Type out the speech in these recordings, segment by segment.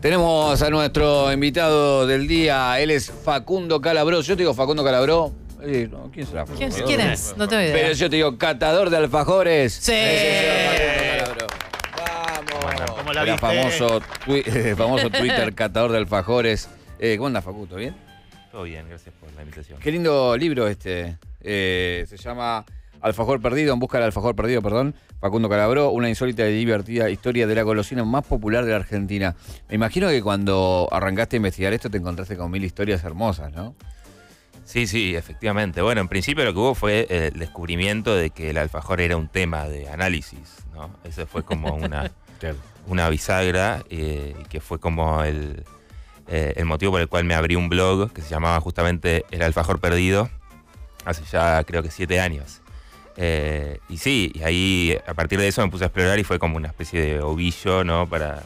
Tenemos a nuestro invitado del día, él es Facundo Calabró. Yo te digo Facundo Calabró. Eh, ¿Quién será Facundo? ¿Quién, ¿Quién, es? No tengo idea. Pero yo te digo, catador de alfajores. Sí. Calabró. Vamos. la Era famoso, eh, famoso Twitter, catador de alfajores. Eh, ¿Cómo anda Facundo? ¿Bien? Todo bien, gracias por la invitación. Qué lindo libro este. se llama Alfajor Perdido, en busca del alfajor perdido, perdón, Facundo Calabró, una insólita y divertida historia de la golosina más popular de la Argentina. Me imagino que cuando arrancaste a investigar esto te encontraste con mil historias hermosas, ¿no? Sí, sí, efectivamente. Bueno, en principio lo que hubo fue eh, el descubrimiento de que el alfajor era un tema de análisis, ¿no? Eso fue como una, una bisagra eh, y que fue como el, eh, el motivo por el cual me abrí un blog que se llamaba justamente El Alfajor Perdido hace ya creo que siete años. Eh, y sí, y ahí a partir de eso me puse a explorar y fue como una especie de ovillo, ¿no? Para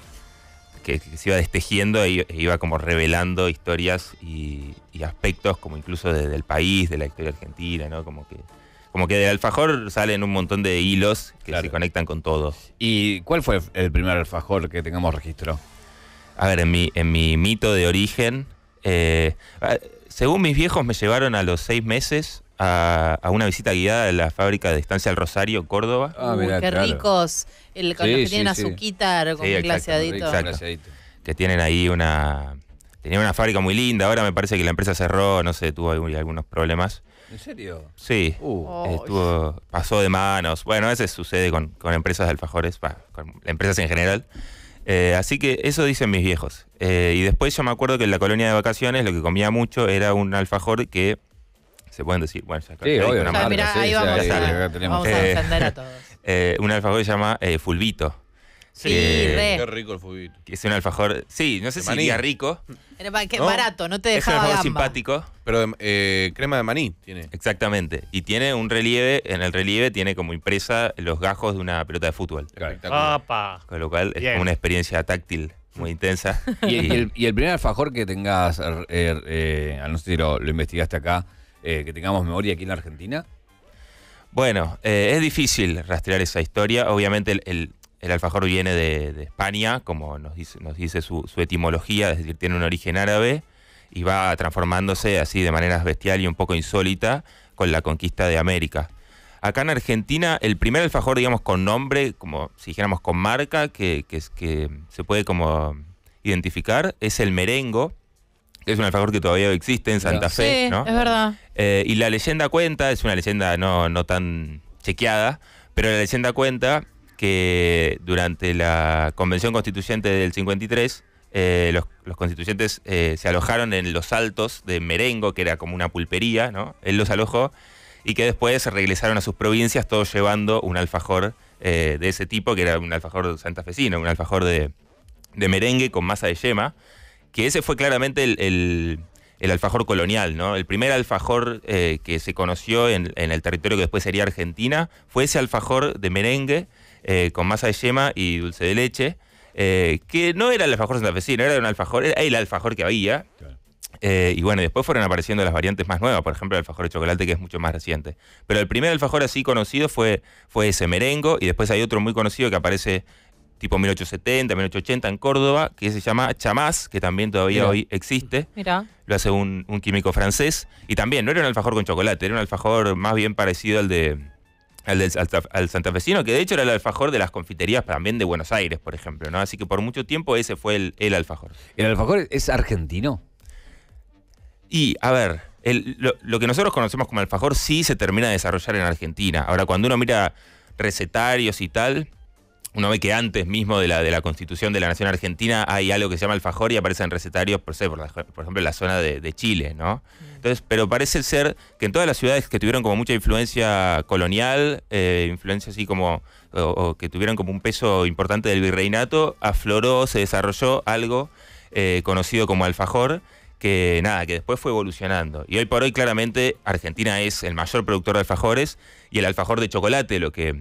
que, se iba destejiendo e, e iba como revelando historias y, aspectos como incluso del país, de la historia argentina, ¿no? Como que como que del alfajor salen un montón de hilos que se conectan con todo. ¿Y cuál fue el primer alfajor que tengamos registro? A ver, en mi, en mi mito de origen, eh, ah, según mis viejos me llevaron a los seis meses a, una visita guiada de la fábrica de Estancia al Rosario, Córdoba. Ah, qué ricos, el, con los que tienen azuquitar, con el glaseadito. Que tienen ahí una... Tenían una fábrica muy linda, ahora me parece que la empresa cerró, no sé, tuvo algunos problemas. ¿En serio? Sí. Uh. pasó de manos. Bueno, a veces sucede con, empresas de alfajores, con empresas en general. Eh, así que eso dicen mis viejos. Eh, y después yo me acuerdo que en la colonia de vacaciones lo que comía mucho era un alfajor que se pueden decir. Bueno, ya sí, una ahí vamos, a, vamos a eh, todos. Eh, un alfajor que se llama eh, Fulvito. Sí, qué rico el fulvito. es un alfajor, sí, no sé si diría rico. Era barato, no te dejaba Es un alfajor simpático. Pero crema de maní tiene. Exactamente. Y tiene un relieve, en el relieve tiene como impresa los gajos de una pelota de fútbol. Con lo cual es como una experiencia táctil muy intensa. y, el, primer alfajor que tengas, eh, no sé si lo investigaste acá, eh, que tengamos memoria aquí en la Argentina? Bueno, eh, es difícil rastrear esa historia. Obviamente el, alfajor viene de, España, como nos dice, su, etimología, es decir, tiene un origen árabe y va transformándose así de manera bestial y un poco insólita con la conquista de América. Acá en Argentina, el primer alfajor, digamos, con nombre, como si dijéramos con marca, que, que se puede como identificar, es el merengo, es un alfajor que todavía existe en Santa Fe, ¿no? Es verdad. Eh, y la leyenda cuenta, es una leyenda no, tan chequeada, pero la leyenda cuenta que durante la convención constituyente del 53, eh, los, constituyentes eh, se alojaron en los altos de Merengo, que era como una pulpería, ¿no? Él los alojó y que después regresaron a sus provincias todos llevando un alfajor de ese tipo, que era un alfajor santafesino, un alfajor de, de merengue con masa de yema que ese fue claramente el, alfajor colonial, ¿no? El primer alfajor eh, que se conoció en, el territorio que después sería Argentina fue ese alfajor de merengue eh, con masa de yema y dulce de leche, eh, que no era el alfajor santafesino, era un alfajor, era el alfajor que había. y bueno, después fueron apareciendo las variantes más nuevas, por ejemplo el alfajor de chocolate que es mucho más reciente. Pero el primer alfajor así conocido fue, fue ese merengo y después hay otro muy conocido que aparece tipo 1870, 1880 en Córdoba, que se llama chamás, que también todavía hoy existe. Mirá. Lo hace un, químico francés. Y también no era un alfajor con chocolate, era un alfajor más bien parecido al de al, del, santafesino, que de hecho era el alfajor de las confiterías también de Buenos Aires, por ejemplo. ¿no? Así que por mucho tiempo ese fue el, alfajor. ¿El alfajor es argentino? Y, a ver, lo, lo que nosotros conocemos como alfajor sí se termina de desarrollar en Argentina. Ahora, cuando uno mira recetarios y tal, uno ve que antes mismo de la, de la constitución de la Nación Argentina hay algo que se llama alfajor y aparece en recetarios, por, por, ejemplo, en la zona de, Chile, ¿no? Mm. Entonces, pero parece ser que en todas las ciudades que tuvieron como mucha influencia colonial, eh, influencia así como, o, que tuvieron como un peso importante del virreinato, afloró, se desarrolló algo eh, conocido como alfajor, que nada, que después fue evolucionando. Y hoy por hoy claramente Argentina es el mayor productor de alfajores y el alfajor de chocolate, lo que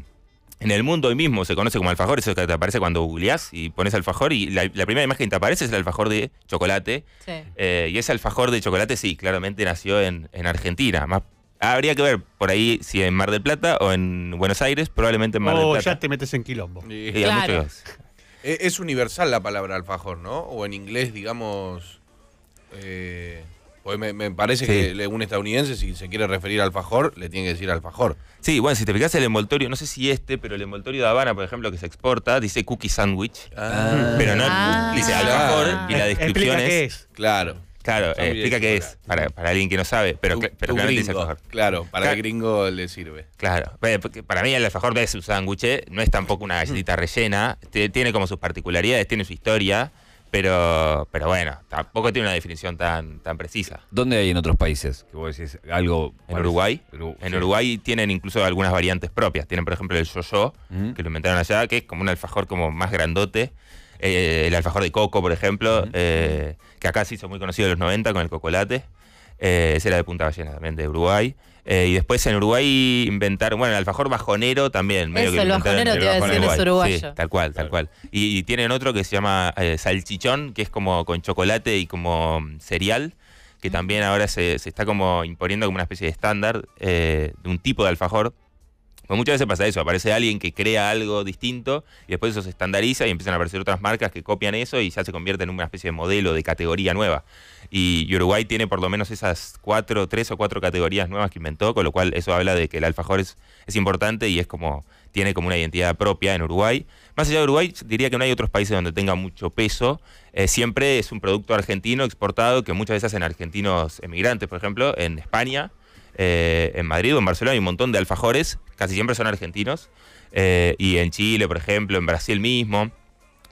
en el mundo hoy mismo se conoce como alfajor, eso que te aparece cuando googleás y pones alfajor y la, primera imagen que te aparece es el alfajor de chocolate. Eh, y ese alfajor de chocolate sí, claramente nació en, Argentina. habría que ver por ahí si en Mar del Plata o en Buenos Aires, probablemente en Mar del oh, Plata. O ya te metes en quilombo. E, es universal la palabra alfajor, ¿no? O en inglés, digamos... Eh, pues me, parece que un estadounidense, si se quiere referir al alfajor, le tiene que decir alfajor. Sí, bueno, si te explicas el envoltorio, no sé si este, pero el envoltorio de Habana, por ejemplo, que se exporta, dice cookie sandwich. Ah. Pero no, ah. dice alfajor y la descripción es, qué es. Claro. Claro, eh, explica qué es, para, para, alguien que no sabe, pero, pero claramente gringo, alfajor. Claro, para el gringo le sirve. Claro, para mí el alfajor no es un sándwich, eh, no es tampoco una galletita rellena, tiene como sus particularidades, tiene su historia. Pero, pero bueno, tampoco tiene una definición tan, tan precisa. ¿Dónde hay en otros países? algo. En Uruguay. en Uruguay tienen incluso algunas variantes propias. Tienen, por ejemplo, el yo mm. que lo inventaron allá, que es como un alfajor como más grandote. Eh, el alfajor de coco, por ejemplo, mm. eh, que acá se hizo muy conocido en los 90 con el cocolate. Eh, esa era de Punta Ballena también, de Uruguay. Eh, y después en Uruguay inventaron, bueno, el alfajor bajonero también. el bajonero te iba a decir, es uruguayo. tal cual, tal cual. Y, tienen otro que se llama eh, salchichón, que es como con chocolate y como cereal, que mm. también ahora se, se, está como imponiendo como una especie de estándar de un tipo de alfajor pues muchas veces pasa eso, aparece alguien que crea algo distinto y después eso se estandariza y empiezan a aparecer otras marcas que copian eso y ya se convierte en una especie de modelo de categoría nueva. Y Uruguay tiene por lo menos esas cuatro, tres o cuatro categorías nuevas que inventó, con lo cual eso habla de que el alfajor es, es importante y es como, tiene como una identidad propia en Uruguay. Más allá de Uruguay, diría que no hay otros países donde tenga mucho peso. Eh, siempre es un producto argentino exportado que muchas veces hacen argentinos emigrantes, por ejemplo, en España eh, en Madrid o en Barcelona hay un montón de alfajores, casi siempre son argentinos, eh, y en Chile, por ejemplo, en Brasil mismo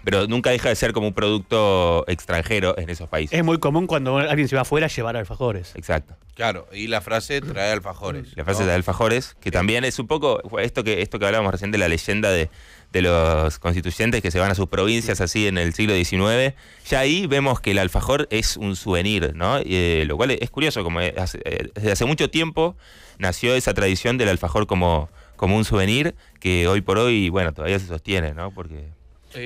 pero nunca deja de ser como un producto extranjero en esos países. Es muy común cuando alguien se va afuera llevar alfajores. Exacto. Claro, y la frase trae alfajores. La frase de trae alfajores, que también es un poco esto que, esto que hablábamos recién de la leyenda de, los constituyentes que se van a sus provincias así en el siglo XIX, ya ahí vemos que el alfajor es un souvenir, ¿no? Eh, lo cual es curioso, como eh, desde hace mucho tiempo nació esa tradición del alfajor como, como un souvenir que hoy por hoy, bueno, todavía se sostiene, ¿no? Porque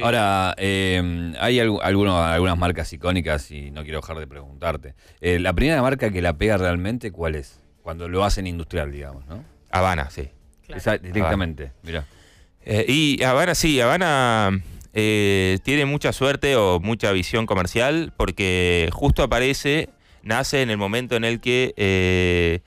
Ahora, em, hay algunas marcas icónicas y no quiero dejar de preguntarte. Eh, la primera marca que la pega realmente, ¿cuál es? Cuando lo hacen industrial, digamos, ¿no? Habana, sí. directamente, mira. Eh, y Habana, sí, Habana eh, tiene mucha suerte o mucha visión comercial porque justo aparece, nace en el momento en el que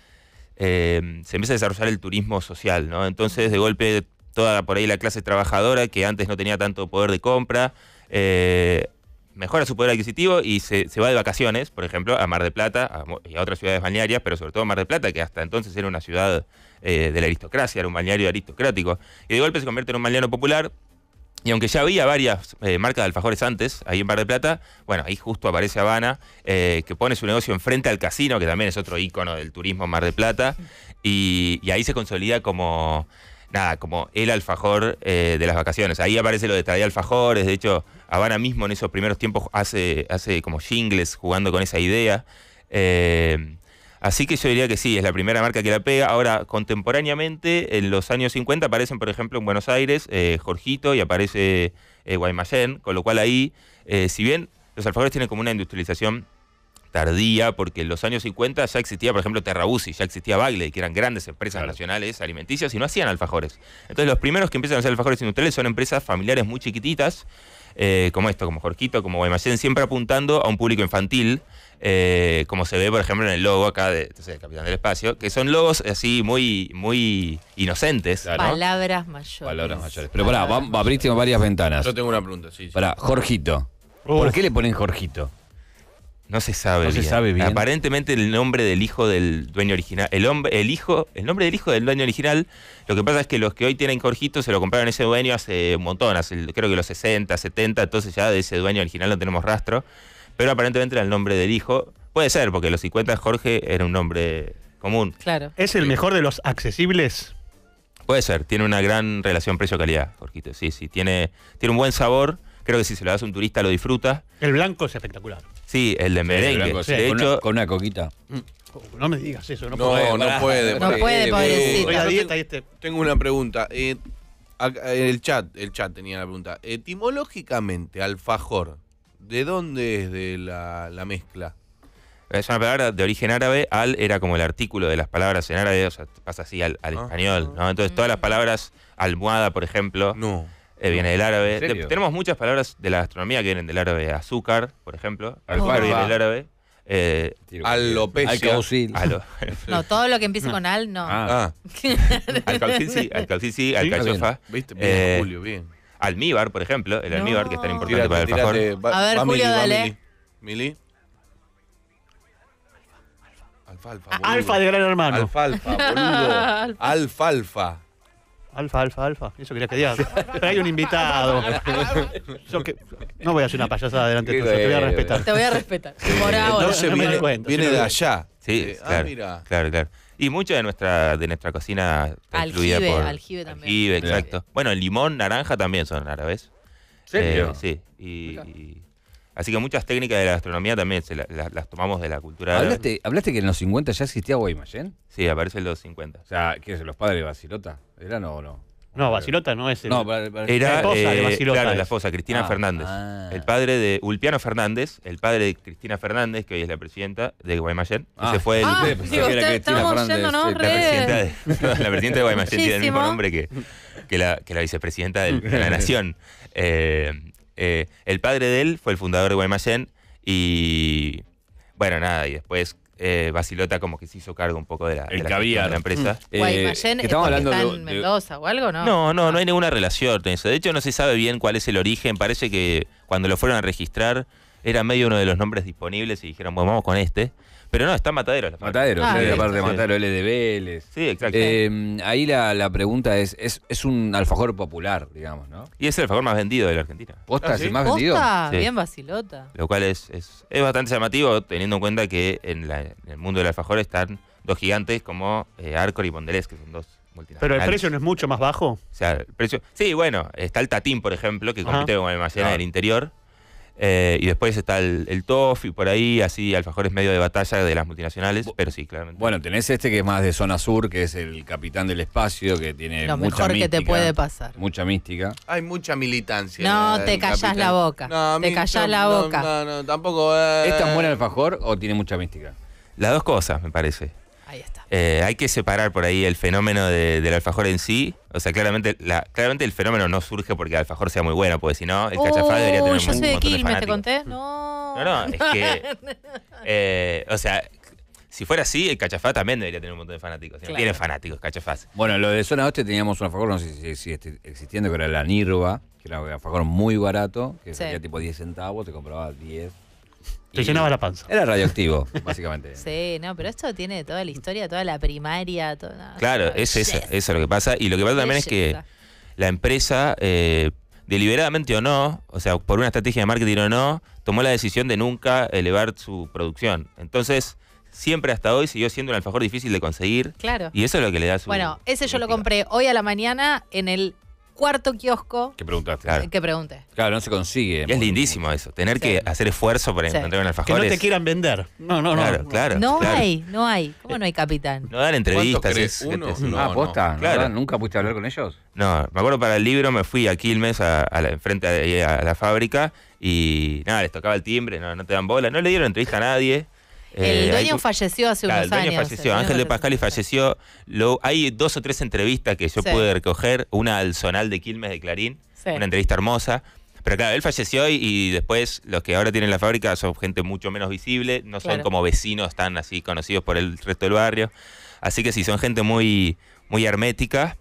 se empieza a desarrollar el turismo social, ¿no? Entonces, de golpe toda por ahí la clase trabajadora que antes no tenía tanto poder de compra, eh, mejora su poder adquisitivo y se, va de vacaciones, por ejemplo, a Mar de Plata y a otras ciudades balnearias, pero sobre todo Mar de Plata, que hasta entonces era una ciudad eh, de la aristocracia, era un balneario aristocrático, y de golpe se convierte en un balneario popular. Y aunque ya había varias eh, marcas de alfajores antes, ahí en Mar de Plata, bueno, ahí justo aparece Habana, que pone su negocio enfrente al casino, que también es otro ícono del turismo en Mar de Plata, y ahí se consolida como nada, como el alfajor eh, de las vacaciones. Ahí aparece lo de traer alfajores, de hecho, Habana mismo en esos primeros tiempos hace, hace como jingles jugando con esa idea. Eh, así que yo diría que sí, es la primera marca que la pega. Ahora, contemporáneamente, en los años 50 aparecen, por ejemplo, en Buenos Aires, eh, Jorgito y aparece eh, Guaymallén, con lo cual ahí, si bien los alfajores tienen como una industrialización tardía, porque en los años 50 ya existía, por ejemplo, Terrabusi, ya existía Bagley, que eran grandes empresas nacionales alimenticias y no hacían alfajores. Entonces los primeros que empiezan a hacer alfajores industriales son empresas familiares muy chiquititas, eh, como esto, como Jorgito, como Guaymallén, siempre apuntando a un público infantil, eh, como se ve, por ejemplo, en el logo acá de, Capitán del Espacio, que son logos así muy, muy inocentes. Palabras mayores. Pero pará, varias ventanas. Yo tengo una pregunta, sí. sí. Jorgito. ¿Por qué le ponen Jorgito? No se sabe no Se sabe bien. Aparentemente el nombre del hijo del dueño original, el hombre, el hijo, el nombre del hijo del dueño original, lo que pasa es que los que hoy tienen Jorgito se lo compraron ese dueño hace un montón, hace, creo que los 60, 70, entonces ya de ese dueño original no tenemos rastro, pero aparentemente era el nombre del hijo. Puede ser, porque los 50 Jorge era un nombre común. Claro. ¿Es el mejor de los accesibles? Puede ser, tiene una gran relación precio-calidad, Jorgito. Sí, sí, tiene, tiene un buen sabor. Creo que si se lo das a un turista lo disfruta. El blanco es espectacular. Sí, el de merengue. de con hecho, una, con una coquita. No me digas eso, no, puede. No, puede, no eh, pobrecito. Este. Tengo una pregunta. Eh, en el chat, el chat tenía la pregunta. Etimológicamente, alfajor, ¿de dónde es de la, mezcla? Es una palabra de origen árabe, al era como el artículo de las palabras en árabe, o sea, pasa así al, ah. español, ¿no? Entonces todas las mm. palabras, almohada, por ejemplo. No eh, viene del árabe. tenemos muchas palabras de la gastronomía que vienen del árabe. Azúcar, por ejemplo. Azúcar viene del árabe. Eh, alopecia. Alo no, todo lo que empiece con al, no. Ah. alcalcici, ah. alcalcici, alcachofa. Bien. Viste, bien, eh, Julio, bien. Almíbar, por ejemplo. El almíbar que es tan importante para el alfajor. A ver, Julio, mili, dale. Mili. Alfalfa, Alfa de gran hermano. Alfalfa, boludo. Alfalfa. Alfa, alfa, alfa. Eso quería que diga. Pero hay un invitado. Yo que, no voy a hacer una payasada delante de te voy a respetar. Te voy a respetar. Por ahora. No se viene, viene de allá. Sí, ah, claro, mira. claro, claro. Y mucha de nuestra, de nuestra cocina está aljibe, incluida por aljibe también. Aljibe, exacto. Bueno, el limón, naranja también son árabes. ¿Serio? Eh, sí. y, Así que muchas técnicas de la gastronomía también se las tomamos de la cultura. ¿Hablaste, ¿Hablaste que en los 50 ya existía Guaymallén? Sí, aparece en los 50. O sea, ¿qué es? ¿Los padres de Basilota? ¿Eran o no? No, Basilota no es el... No, Era, la fosa, de eh, la Cristina ah, Fernández. Ah. El padre de Ulpiano Fernández, el padre de Cristina Fernández, que hoy es la presidenta de Guaymallén. Y ah. se fue el... Ah, estamos Fernández, yendo, ¿no? La presidenta, de, la Guaymallén tiene el mismo nombre que, la, que la vicepresidenta de la Nación. Eh, eh, el padre de él fue el fundador de Guaymallén y bueno, nada, y después eh, Basilota como que se hizo cargo un poco de la, la, empresa. Mm. Guaymallén, estamos hablando de, en Mendoza o algo, ¿no? No, no, no hay ah. ninguna relación De hecho, no se sabe bien cuál es el origen. Parece que cuando lo fueron a registrar era medio uno de los nombres disponibles y dijeron, bueno, vamos con este. Pero no, está mataderos. Mataderos, Matadero, ¿eh? aparte de Matadero, L de Vélez. Sí, exacto. Em, ahí la, pregunta es, es, un alfajor popular, digamos, ¿no? Y es el alfajor más vendido de la Argentina. ¿Posta ¿Ah, es más vendido? Posta, bien vacilota. Lo cual es, es, bastante llamativo teniendo en cuenta que en, el mundo del alfajor están dos gigantes como eh, Arcor y Bondelés, que son dos pero el precio no es mucho más bajo. O sea, el precio. Sí, bueno, está el Tatín, por ejemplo, que compite con el ah. en del interior. Eh, y después está el, TOF y por ahí, así Alfajor es medio de batalla de las multinacionales, pero sí, claramente. Bueno, tenés este que es más de zona sur, que es el capitán del espacio, que tiene Lo mejor que te puede pasar. Mucha mística. Hay mucha militancia. No, te callás la boca. No, te callás la boca. No, no, tampoco. estás eh. ¿Es alfajor o tiene mucha mística? Las dos cosas, me parece. Ahí está. Eh, hay que separar por ahí el fenómeno del alfajor en sí. O sea, claramente, claramente el fenómeno no surge porque el alfajor sea muy bueno, porque si no, el cachafá debería tener oh, un, de montón de ¿te conté? Mm. No. No, es que. Eh, o sea, si fuera así, el cachafá también debería tener un montón de fanáticos. Claro. Tiene fanáticos, cachafás. Bueno, lo de Zona Oeste teníamos un alfajor, no sé si, si existiendo, pero era la Nirva, que era un alfajor muy barato, que sí. tipo 10 centavos, te compraba 10 te llenaba la panza. Era radioactivo, básicamente. Sí, no, pero esto tiene toda la historia, toda la primaria. Todo, claro, es eso, eso es lo que pasa. Y lo que pasa también es que la empresa, eh, deliberadamente o no, o sea, por una estrategia de marketing o no, tomó la decisión de nunca elevar su producción. Entonces, siempre hasta hoy siguió siendo un alfajor difícil de conseguir. Claro. Y eso es lo que le da su. Bueno, ese yo lo compré hoy a la mañana en el cuarto kiosco. ¿Qué preguntaste? Claro. Eh, que Claro, no se consigue. es lindísimo eso, tener que hacer esfuerzo para encontrar un alfajor. Que no te quieran vender. No, no, no. Claro, No hay, no hay. ¿Cómo no hay capitán? No dan entrevistas. uno? Ah, ¿Nunca pudiste hablar con ellos? No, me acuerdo para el libro me fui a Quilmes, a, a la, frente la fábrica, y nada, les tocaba el timbre, no, no te dan bola. No le dieron entrevista a nadie. El eh, dueño falleció hace unos el dueño años. Falleció. Ángel de y falleció. hay dos o tres entrevistas que yo pude recoger. Una al Zonal de Quilmes de Clarín, una entrevista hermosa. Pero claro, él falleció y, después los que ahora tienen la fábrica son gente mucho menos visible, no son como vecinos están así conocidos por el resto del barrio. Así que sí, son gente muy, muy hermética,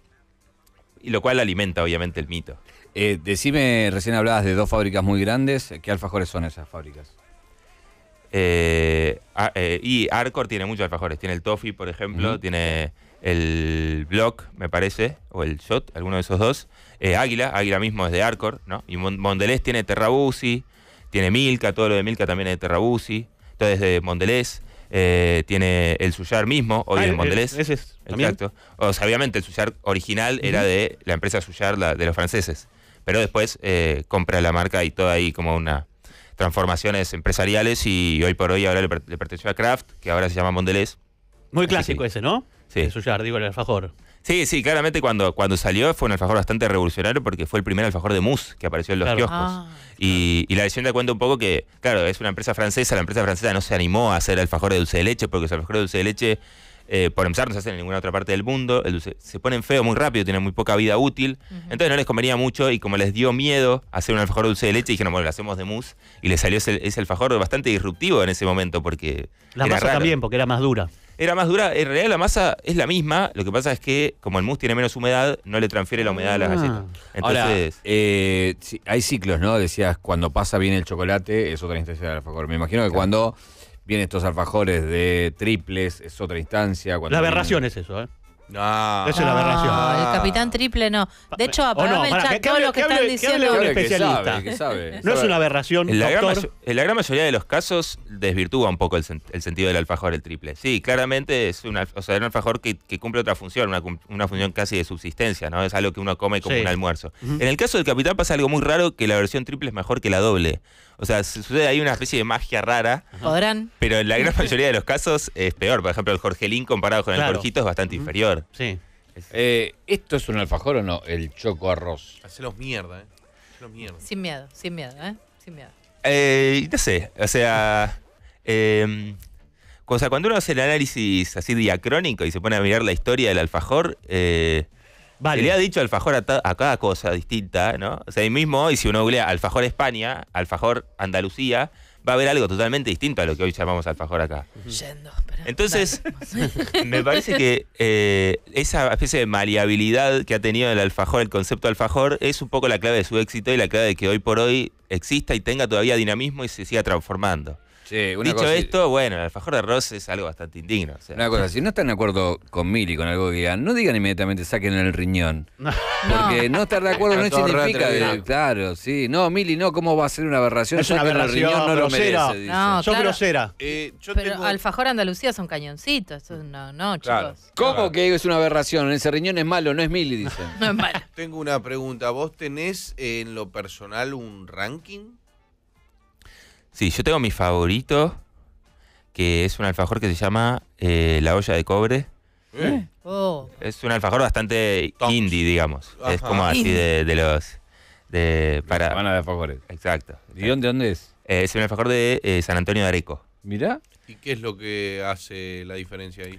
y lo cual alimenta obviamente el mito. Eh, decime, recién hablabas de dos fábricas muy grandes, ¿qué alfajores son esas fábricas? Eh, eh, y Arcor tiene muchos alfajores. Tiene el Toffee, por ejemplo, tiene el Block, me parece, o el Shot, alguno de esos dos. Eh, Águila, Águila mismo es de Arcor, ¿no? Y Mondelez tiene Terrabusi, tiene Milka, todo lo de Milka también es de Terrabusi. es de Mondelez. tiene el Suyar mismo, hoy ah, es en Mondelez. Exacto. O sea, obviamente el Suyar original era de la empresa Suyar de los franceses, pero después compra la marca y todo ahí como una transformaciones empresariales y hoy por hoy ahora le, per perteneció a Kraft, que ahora se llama Mondelez. Muy clásico ese, ¿no? Sí. Eso digo, el alfajor. Sí, sí, claramente cuando, cuando salió fue un alfajor bastante revolucionario porque fue el primer alfajor de mousse que apareció en los kioscos. Ah, y, y, la leyenda cuenta un poco que, claro, es una empresa francesa, la empresa francesa no se animó a hacer alfajor de dulce de leche porque se alfajor de dulce de leche eh, por empezar no se hacen en ninguna otra parte del mundo, el se ponen feo muy rápido, tienen muy poca vida útil, entonces no les convenía mucho y como les dio miedo hacer un alfajor dulce de leche, dijeron, bueno, lo hacemos de mousse y le salió ese, alfajor bastante disruptivo en ese momento porque... La masa también, porque era más dura. Era más dura, en realidad la masa es la misma, lo que pasa es que como el mousse tiene menos humedad, no le transfiere la humedad a las ah. galletas. Entonces, eh, hay ciclos, ¿no? Decías, cuando pasa bien el chocolate, es otra instancia del alfajor. Me imagino que cuando Vienen estos alfajores de triples, es otra instancia. La aberración es eso, ¿eh? No. es una aberración. Ah, el ah. capitán triple no. De hecho, apagame no, el chat, todo lo que, están diciendo. un especialista. No es una aberración, en la, gran mayoría de los casos desvirtúa un poco el, sentido del alfajor, el triple. Sí, claramente es una, o sea, un alfajor que, cumple otra función, una, función casi de subsistencia, ¿no? Es algo que uno come como un almuerzo. En el caso del capitán pasa algo muy raro, que la versión triple es mejor que la doble. O sea, sucede ahí una especie de magia rara. Podrán. Pero en la gran mayoría de los casos es peor. Por ejemplo, el Jorgelín comparado con el Jorgito es bastante inferior. Sí. Eh, ¿Esto es un alfajor o no? El choco arroz. Hacelos mierda, ¿eh? Los mierda. Sin miedo, sin miedo, ¿eh? Sin miedo. Eh, no sé, o sea, em, o cuando uno hace el análisis así diacrónico y se pone a mirar la historia del alfajor, eh, se le ha dicho alfajor a, cada cosa distinta, ¿no? O sea, ahí mismo, y si uno googlea alfajor España, alfajor Andalucía, va a haber algo totalmente distinto a lo que hoy llamamos alfajor acá. Entonces, me parece que eh, esa especie de maleabilidad que ha tenido el alfajor, el concepto alfajor, es un poco la clave de su éxito y la clave de que hoy por hoy exista y tenga todavía dinamismo y se siga transformando. Dicho esto, bueno, el alfajor de arroz es algo bastante indigno. una cosa, si no están de acuerdo con Mili, con algo que digan, no digan inmediatamente saquen el riñón. Porque no estar de acuerdo no, significa. claro, sí. No, Mili, no, ¿cómo va a ser una aberración? Es una aberración, no lo merece. No, Yo grosera. Eh, Pero alfajor Andalucía son cañoncitos, eso no, no, chicos. ¿Cómo que es una aberración? Ese riñón es malo, no es Mili, dicen. no es malo. Tengo una pregunta. ¿Vos tenés en lo personal un ranking? Sí, yo tengo mi favorito, que es un alfajor que se llama eh, La olla de cobre. Oh. Es un alfajor bastante indie, digamos. Es como así de, los. De, para... de alfajores. Exacto. ¿Y dónde, dónde es? Eh, es un alfajor de eh, San Antonio de Areco. Mirá. ¿Y qué es lo que hace la diferencia ahí?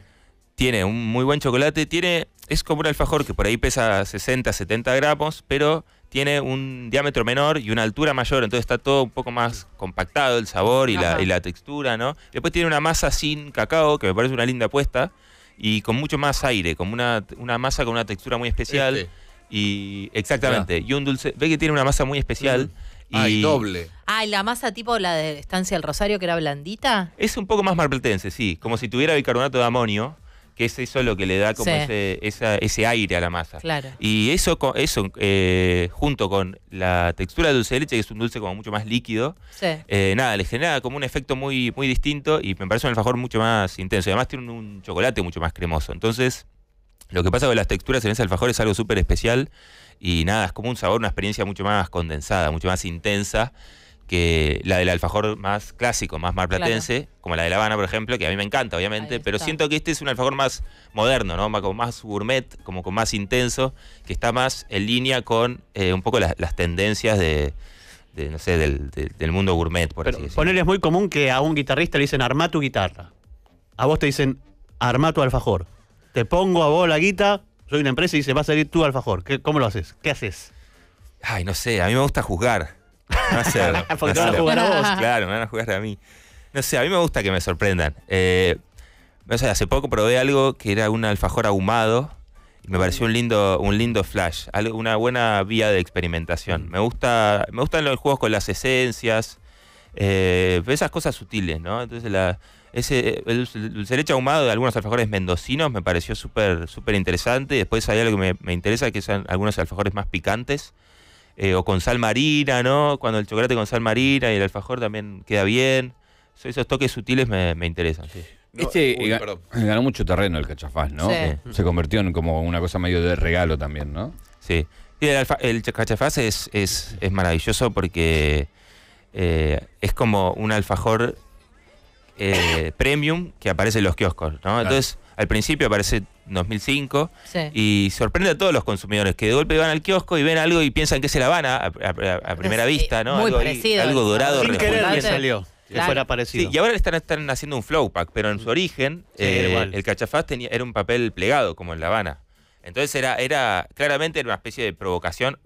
Tiene un muy buen chocolate, tiene. Es como un alfajor que por ahí pesa 60, 70 gramos, pero tiene un diámetro menor y una altura mayor, entonces está todo un poco más compactado el sabor y, la, textura, ¿no? Después tiene una masa sin cacao, que me parece una linda apuesta, y con mucho más aire, como una, masa con una textura muy especial. Este. Y exactamente, y un dulce, ve que tiene una masa muy especial. Y, doble. Ah, la masa tipo la de Estancia del Rosario, que era blandita. Es un poco más marplatense, sí, como si tuviera bicarbonato de amonio que es eso lo que le da como ese, ese aire a la masa. Y eso, eso eh, junto con la textura de dulce de leche, que es un dulce como mucho más líquido, eh, nada, le genera como un efecto muy, muy distinto y me parece un alfajor mucho más intenso. además tiene un, un chocolate mucho más cremoso. Entonces, lo que pasa con las texturas en ese alfajor es algo súper especial y nada, es como un sabor, una experiencia mucho más condensada, mucho más intensa que la del alfajor más clásico, más marplatense, como la de La Habana, por ejemplo, que a mí me encanta, obviamente, pero siento que este es un alfajor más moderno, ¿no? más gourmet, como con más intenso, que está más en línea con eh, un poco las, tendencias de, no sé, del, mundo gourmet, por así decirlo. es muy común que a un guitarrista le dicen arma tu guitarra. A vos te dicen arma tu alfajor. Te pongo a vos la guita, soy una empresa y dice va a salir tu alfajor. ¿Cómo lo haces? ¿Qué haces? Ay, no sé, a mí me gusta juzgar. jugar a vos. Claro, a jugar a mí. No sé, a mí me gusta que me sorprendan. Eh, hace poco probé algo que era un alfajor ahumado y me pareció un lindo, un lindo flash, algo, una buena vía de experimentación. Mm. Me gusta, me gustan los juegos con las esencias, eh, esas cosas sutiles, ¿no? Entonces la, ese, el dulce ahumado de algunos alfajores mendocinos me pareció súper súper interesante. Después hay algo que me, me interesa, que son algunos alfajores más picantes. Eh, o con sal marina, ¿no? Cuando el chocolate con sal marina y el alfajor también queda bien. Esos toques sutiles me, interesan, este ganó, mucho terreno el cachafaz, ¿no? Se convirtió en como una cosa medio de regalo también, ¿no? Sí. el, alfa, cachafaz es, maravilloso porque eh, es como un alfajor eh, premium que aparece en los kioscos, ¿no? Entonces al principio aparece 2005 y sorprende a todos los consumidores que de golpe van al kiosco y ven algo y piensan que es la Habana a, primera vista, ¿no? Muy algo, parecido, algo dorado. Sin salió. Que fuera parecido. y ahora están, están haciendo un flow pack, pero en su mm. origen eh, el cachafaz tenía, era un papel plegado, como en La Habana. Entonces era, era claramente era una especie de provocación,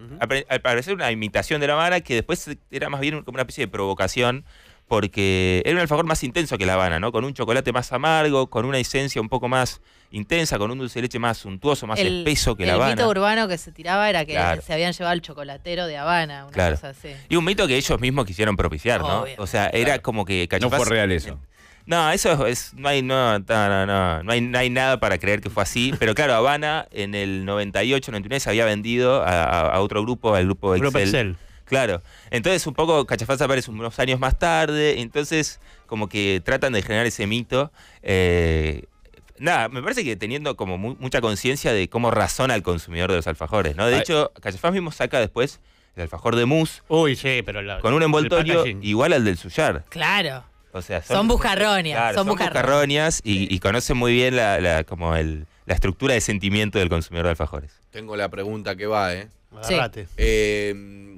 al parecer una imitación de La Habana que después era más bien como una especie de provocación porque era un alfajor más intenso que La Habana, ¿no? Con un chocolate más amargo, con una esencia un poco más intensa, con un dulce de leche más suntuoso, más espeso que La Habana. El mito urbano que se tiraba era que se habían llevado el chocolatero de Habana, una cosa así. Y un mito que ellos mismos quisieron propiciar, ¿no? o sea, era como que... cayó no fue real eso. No, eso es, no hay, no, no, no, no, hay, no hay nada para creer que fue así. Pero claro, Habana en el 98, 99 se había vendido a, otro grupo, al grupo Excel. Grupo Excel Claro. Entonces, un poco, Cachafaz aparece unos años más tarde, entonces, como que tratan de generar ese mito. Eh, nada, me parece que teniendo como mucha conciencia de cómo razona el consumidor de los alfajores, ¿no? De hecho, Cachafaz mismo saca después el alfajor de mousse. Uy, sí, pero con un envoltorio igual al del suyar. Claro. O sea, son, son son, bujarronias y, conocen muy bien la, como la estructura de sentimiento del consumidor de alfajores. Tengo la pregunta que va, ¿eh? Sí. Eh,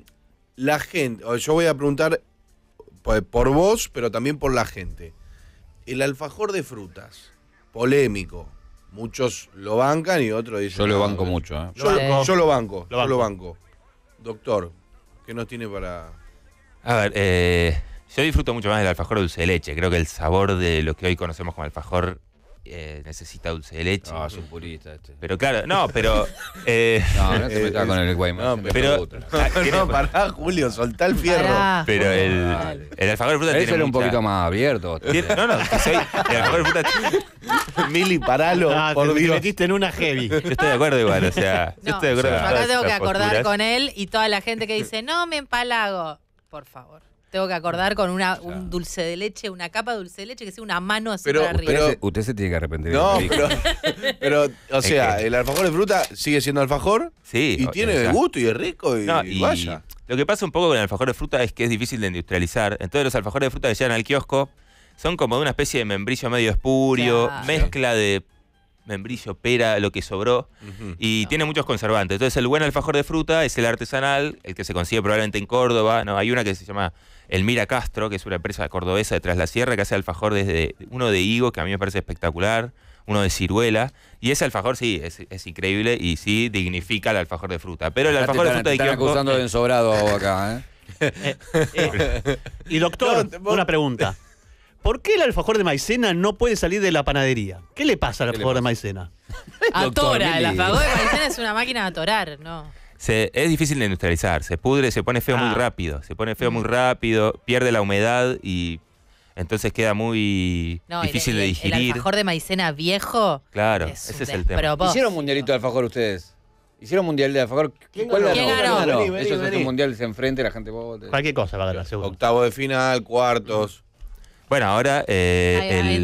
la gente, yo voy a preguntar por vos, pero también por la gente. El alfajor de frutas, polémico. Muchos lo bancan y otros dicen. Yo lo banco mucho, ¿eh? Yo, lo, banco, yo lo banco. Doctor, ¿qué nos tiene para.? A ver, eh, yo disfruto mucho más del alfajor dulce de leche. Creo que el sabor de lo que hoy conocemos como alfajor eh, necesita dulce de leche. Ah, es un purista este. Pero claro, no, pero. Eh, no, no te metas eh, con el guaymán No, pero. Ah, no, pará, Julio, soltá el fierro. Pará. Pero el, el alfajor de fruta tiene. Eso era un poquito más abierto. ¿Tiene? No, no, que soy. El alfajor de fruta. Mili, paralo. No, ah, por te, metiste en una heavy. Yo estoy de acuerdo igual, o sea. yo estoy de acuerdo. Yo acá tengo que acordar con él y toda la gente que dice, no me empalago. Por favor. Tengo que acordar con una, un dulce de leche, una capa de dulce de leche que sea una mano hacia arriba. pero- Usted, se- tiene que arrepentir. No, pero, o sea, el alfajor de fruta sigue siendo alfajor Sí, y tiene gusto y es rico y, vaya. Lo que pasa un poco con el alfajor de fruta es que es difícil de industrializar. Entonces los alfajores de fruta que llegan al kiosco son como de una especie de membrillo medio espurio, mezcla de membrillo, pera, lo que sobró. Y ah. tiene muchos conservantes. Entonces, el buen alfajor de fruta es el artesanal, el que se consigue probablemente en Córdoba. No, hay una que se llama Elmira Castro, que es una empresa cordobesa detrás de la sierra, que hace alfajor desde uno de higo, que a mí me parece espectacular, uno de ciruela. Y ese alfajor sí, es, increíble y sí dignifica el alfajor de fruta. Pero el alfajor de fruta te no Están acusando de ensobrado acá, ¿eh? Eh, eh, Y doctor, una pregunta. ¿Por qué el alfajor de maicena no puede salir de la panadería? ¿Qué le pasa al alfajor de maicena? Atora, el alfajor de maicena es una máquina de atorar, ¿no? Se, es difícil de industrializar, se pudre, se pone feo muy ah. rápido, se pone feo muy mm. rápido, pierde la humedad y entonces queda muy difícil de digerir. El alfajor de maicena viejo. Claro, ese es el tema. ¿Hicieron mundialito de alfajor ustedes? Hicieron mundial de alfajor. ¿Quién ¿Cuál ganó? ganó? Eso es un mundial se enfrenta la gente ¿Para qué cosa va a ganar, seguro. Octavo de final, cuartos. Bueno, ahora eh,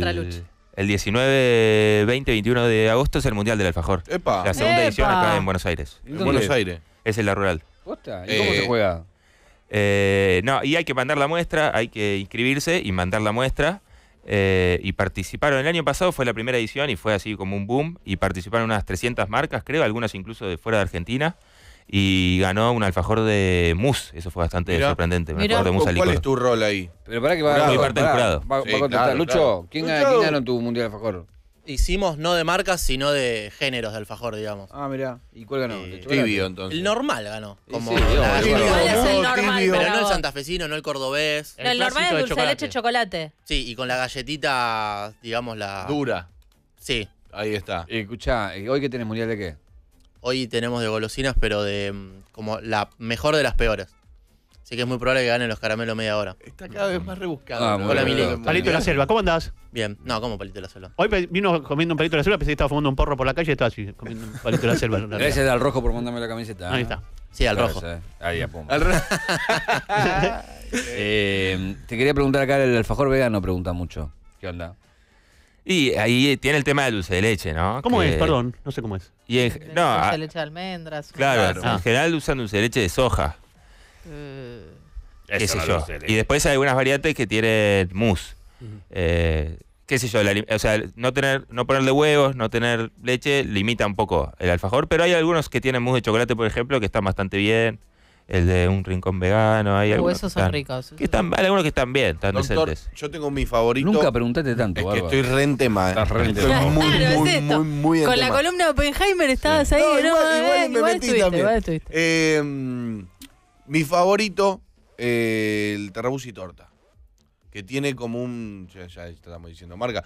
el, 19, 20, 21 de agosto es el Mundial del Alfajor. La segunda edición acá en Buenos Aires. En Buenos Aires. Es en la rural. ¿Y cómo se eh, juega? Eh, no, y hay que mandar la muestra, hay que inscribirse y mandar la muestra. y participaron, el año pasado fue la primera edición y fue así como un boom. Y participaron unas 300 marcas, creo, algunas incluso de fuera de Argentina y ganó un alfajor de mousse. Eso fue bastante sorprendente. Un alfajor de ¿Cuál es tu rol ahí? Pero para que va, a parte del Va, a contestar. Lucho, ¿quién, ganó tu mundial de alfajor? Hicimos no de marcas, sino de géneros de alfajor, digamos. Ah, mirá. ¿Y cuál ganó? tibio, entonces. El normal ganó. Como sí, el normal. Pero no el santafesino, no el cordobés. el, normal es dulce de leche leche chocolate. Sí, y con la galletita, digamos, la. Dura. Sí. Ahí está. Eh, escuchá, eh, ¿hoy qué tenés mundial de qué? hoy tenemos de golosinas, pero de mm, como la mejor de las peores. Así que es muy probable que ganen los caramelos media hora. Está cada vez más rebuscado. Ah, Hola, Palito de la selva, ¿cómo andás? Bien. No, ¿cómo palito de la selva? Hoy vino comiendo un palito de la selva, pensé que estaba fumando un porro por la calle y estaba así, comiendo un palito de la selva. Gracias al rojo por mandarme la camiseta. ¿eh? Ahí está. Sí, al rojo. ¿eh? Ahí a pum. Eh, te quería preguntar acá, el alfajor vegano pregunta mucho. ¿Qué onda? Y ahí tiene el tema del dulce de leche, ¿no? ¿Cómo es? Perdón, no sé cómo es. no, dulce de ah, leche de almendras. Claro, en ah. general usan dulce de leche de soja. Eh, qué sé yo. y eh. después hay algunas variantes que tienen mousse. Eh, qué sé yo, o sea, no tener, no ponerle huevos, no tener leche, limita un poco el alfajor, pero hay algunos que tienen mousse de chocolate, por ejemplo, que están bastante bien el de un rincón vegano. Hay algunos que son están, ricos. hay algunos que están bien, están Doctor, decentes. Yo tengo mi favorito. Nunca preguntate tanto, Es que estoy rente en eh. Estás Muy, muy, muy, muy, muy, Con la columna de Oppenheimer estabas ahí. me metí mi favorito, eh, el terrabús y torta. Que tiene como un. Ya, ya estamos diciendo marca.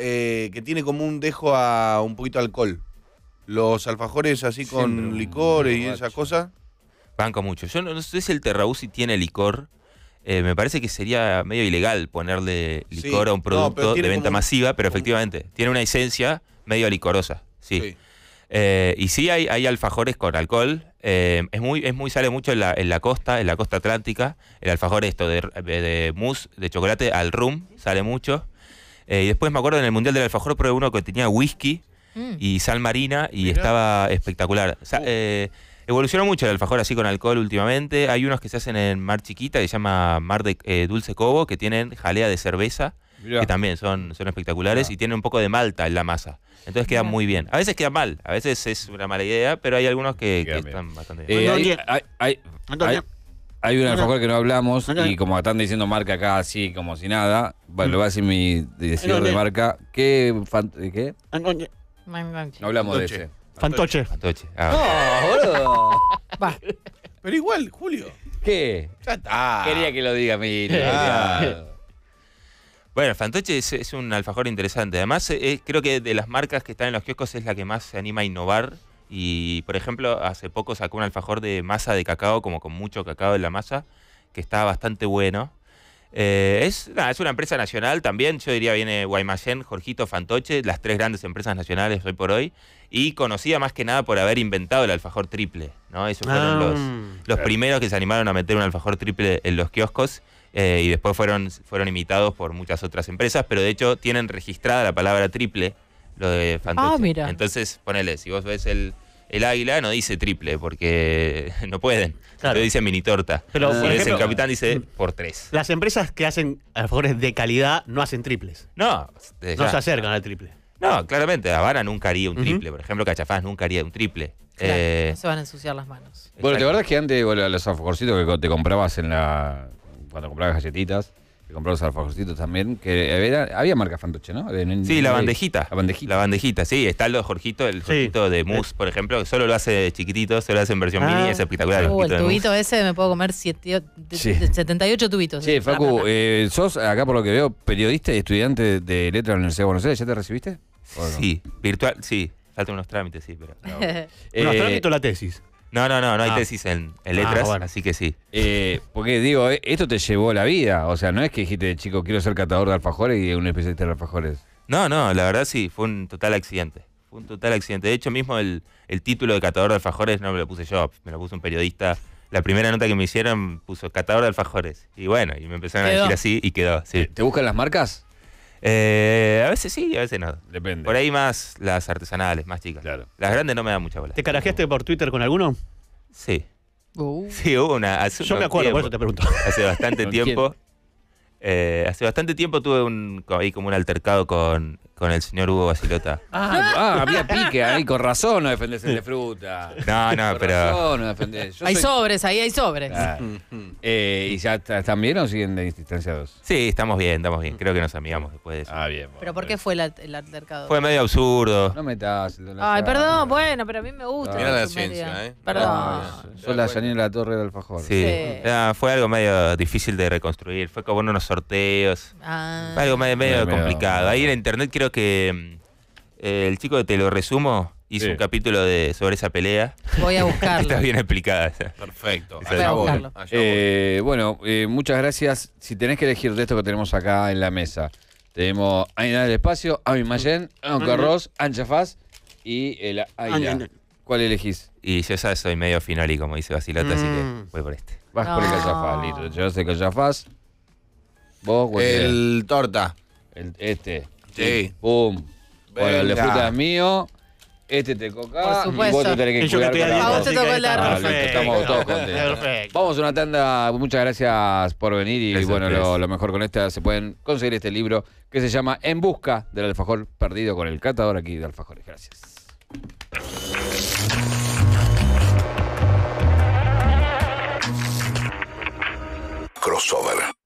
Eh, que tiene como un dejo a un poquito de alcohol. Los alfajores así con licores y esas cosas. Banco mucho. Yo no, sé si el si tiene licor. Eh, me parece que sería medio ilegal ponerle licor a un producto de venta masiva, pero efectivamente, tiene una esencia medio licorosa. Sí. Eh, y sí hay, alfajores con alcohol. Eh, es muy, es muy, sale mucho en la, en la, costa, en la costa atlántica. El alfajor esto de, de mousse, de chocolate al rum, sale mucho. y después me acuerdo en el Mundial del Alfajor probé uno que tenía whisky mm. y sal marina y estaba espectacular. O sea, uh. Evolucionó mucho el alfajor así con alcohol últimamente. Hay unos que se hacen en Mar Chiquita, que se llama Mar de eh, Dulce Cobo, que tienen jalea de cerveza, que también son, son espectaculares, y tienen un poco de malta en la masa. Entonces queda muy bien. A veces queda mal, a veces es una mala idea, pero hay algunos que, están bastante eh, bien. Eh, hay, hay, un alfajor que no hablamos, y como están diciendo marca acá así como si nada, bueno, mm. lo va a decir mi decidor de marca. ¿Qué? Eh, ¿Qué? No hablamos de ese. Fantoche. Ah. No, boludo. Pero igual, Julio. ¿Qué? Ya está. Quería que lo diga, a Bueno, Fantoche es, un alfajor interesante. Además, eh, eh, creo que de las marcas que están en los kioscos es la que más se anima a innovar. Y, por ejemplo, hace poco sacó un alfajor de masa de cacao, como con mucho cacao en la masa, que está bastante bueno. Eh, es, es, una empresa nacional también, yo diría viene Guaymallén, Jorgito, Fantoche, las tres grandes empresas nacionales hoy por hoy, y conocida más que nada por haber inventado el alfajor triple, ¿no? Esos fueron ah, los, mm. primeros que se animaron a meter un alfajor triple en los kioscos. Eh, y después fueron, fueron imitados por muchas otras empresas, pero de hecho tienen registrada la palabra triple, lo de Fantoche. Ah, mira. Entonces, ponele, si vos ves el, el águila no dice triple porque no pueden. Pero dice mini torta. el capitán dice mm, por tres. Las empresas que hacen alfajores de calidad no hacen triples. No, no eh, se acercan al triple. No, claramente, Habana nunca haría un triple. Por ejemplo, Cachafaz nunca haría un triple. Eh, se van a ensuciar las manos. Bueno, la verdad es que antes los alfajorcitos que te comprabas en la cuando comprabas galletitas, que compró los alfajorcitos también, que había marca fantoche, ¿no? sí, la bandejita. La bandejita. sí. Está lo de Jorgito, el Jorgito de mousse, eh. por ejemplo, que solo lo hace chiquitito, solo lo hace en versión ah. mini, es espectacular. Uh, el, tubito ese me puedo comer 78 tubitos. Sí, Facu, ah, ah, eh, sos acá por lo que veo periodista y estudiante de letra de la Universidad de Buenos Aires, ¿ya te recibiste? Sí, virtual, sí. Faltan unos trámites, sí, pero... unos eh, trámites o la tesis. No, no, no, no hay ah. tesis en, letras, ah, así que sí. Eh, porque digo, eh, esto te llevó la vida. O sea, no es que dijiste, chico, quiero ser catador de alfajores y un especialista de alfajores. No, no, la verdad sí, fue un total accidente. Fue un total accidente. De hecho, mismo el, título de catador de alfajores no me lo puse yo, me lo puso un periodista. La primera nota que me hicieron puso catador de alfajores. Y bueno, y me empezaron a decir así y quedó. ¿Te buscan las marcas? Eh, a veces sí, a veces no. Depende. Por ahí más las artesanales, más chicas. Claro. Las grandes no me dan mucha bola. ¿Te carajeaste por Twitter con alguno? Sí. Uh. Sí, hubo una. Yo me acuerdo, por eso te pregunto. Hace bastante tiempo. Eh, hace bastante tiempo tuve ahí como un altercado con con el señor Hugo Basilota. Ah, ah, había pique ahí, con razón no defendés el de fruta. No, no, pero. Razón no hay sobres, ahí hay sobres. Ah. Eh, ¿Y ya están bien o siguen distanciados? Sí, estamos bien, estamos bien. Creo que nos amigamos después de eso. Ah, bien. ¿Pero por qué fue el altercado? Fue medio absurdo. No metas. Ay, perdón, bueno, pero a mí me gusta. mira la ciencia, ¿eh? Perdón. Ah, Yo la Janina de la Torre del Alfajor. Sí. fue algo medio difícil de reconstruir. Fue como en unos sorteos. Ah. Fue algo medio, complicado. Ahí en internet creo que mm, el chico Te lo resumo hizo un capítulo de, sobre esa pelea. Voy a buscarlo. Está bien explicada. Perfecto. a eh, bueno, eh, muchas gracias. Si tenés que elegir de esto que tenemos acá en la mesa, tenemos Aina del Espacio, Ami Mayen, Anca Ross, Ancha y el Aina. Ah, ¿Cuál elegís? Y yo ya soy medio final y como dice Basilota, así que mm. voy por este. Vas por el Callafaz, listo. Yo sé Callafaz. Vos, El Torta. este. Sí. Pum. Bueno, el de fruta es mío. Este te coca Por vos te vos te tocó el Estamos todos contentos. Perfecto. Vamos a una tanda. Muchas gracias por venir y bueno, lo, lo mejor con esta se pueden conseguir este libro que se llama En busca del alfajor perdido con el catador aquí de alfajores. Gracias. Crossover.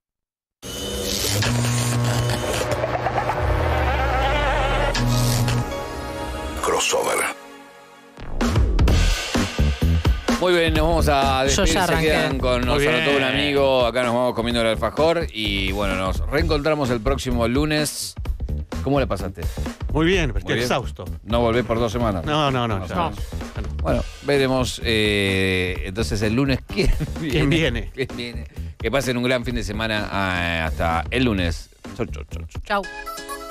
Muy bien, nos vamos a despedir. Se quedan con nosotros un amigo. Acá nos vamos comiendo el alfajor. Y bueno, nos reencontramos el próximo lunes. ¿Cómo le pasaste? Muy bien, pero estoy exhausto. No volvés por dos semanas. No, no, no. Bueno, veremos eh, entonces el lunes quién viene. Que pasen un gran fin de semana ah, hasta el lunes. chau, chau. Chau. chau.